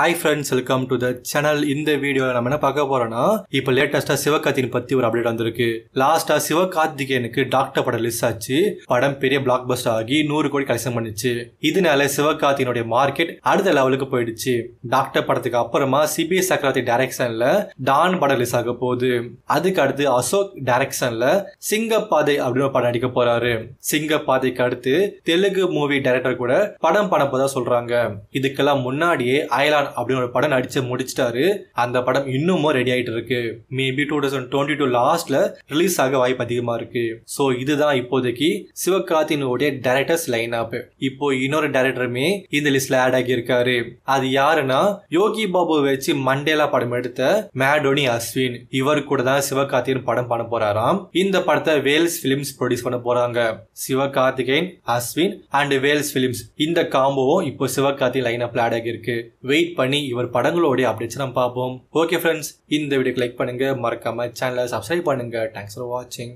high friends welcome to the channel இந்த video நம்ம என்ன பார்க்க போறோம்னா இப்போ லேட்டஸ்டா சிவகார்த்திகன் பத்தி ஒரு அப்டேட் வந்திருக்கு லாஸ்டா சிவகார்த்திகேயனுக்கு டாக்டர் படம் லிஸ் ஆச்சு படம் பெரிய பிளாக் பஸ்டர் ஆகி நூறு கோடி கலெக்ஷன் பண்ணிச்சு இதனால சிவகார்த்திகனுடைய மார்க்கெட் அடுத்த லெவலுக்கு போயிடுச்சு டாக்டர் படத்துக்கு அப்புறமா சிபி சக்கரவர்த்தி டைரக்ஷன்ல டான் படம் ரிலீஸ் ஆக போகுது அதுக்கு அடுத்து அசோக் டைரக்ஷன்ல சிங்கப்பாதை அப்படின்னு படம் நடிக்க போறாரு சிங்கப்பாதைக்கு அடுத்து தெலுங்கு மூவி டைரக்டர் கூட படம் படம் போதா சொல்றாங்க இதுக்கெல்லாம் முன்னாடியே அயலான் அப்படின்னு ஒரு படம் நடிச்சு முடிச்சிட்டாரு அந்த படம் இன்னமும் ரெடி ஆயிட்டு இருக்கு maybe two thousand twenty two லாஸ்ட்ல ரிலீஸ் ஆக வாய்ப்பு அதிகமா இருக்கு சோ இதுதான் இப்போதைக்கு சிவகார்த்தினுடைய டைரக்டர்ஸ் லைன் அப் இப்போ இன்னொரு டைரக்டருமே இந்த லிஸ்ட்ல ஆட் ஆகி இருக்காரு அது யாருன்னா யோகி பாபு வச்சு மண்டேலா படம் எடுத்த மேடோனி அஸ்வின் இவர் கூட தான் சிவகார்த்திகேயன் படம் பண்ண போறாராம் இந்த படத்தை வேல்ஸ் பிலிம்ஸ் ப்ரொடியூஸ் பண்ண போறாங்க சிவகார்த்திகேயன் அஸ்வின் அண்ட் வேல்ஸ் பிலிம்ஸ் இந்த காம்போவும் இப்போ சிவகார்த்தி லைன் அப்ல ஆட் ஆகி இருக்கு வெயிட் பண்ணி இவர் படங்களோடைய அப்டேட்ஸ் நம்ம பார்ப்போம் ஓகே ஃப்ரெண்ட்ஸ் இந்த வீடியோ கிளிக் பண்ணுங்க மறக்காம சேனலை சப்ஸ்கிரைப் பண்ணுங்க தேங்க்ஸ் ஃபார் வாட்சிங்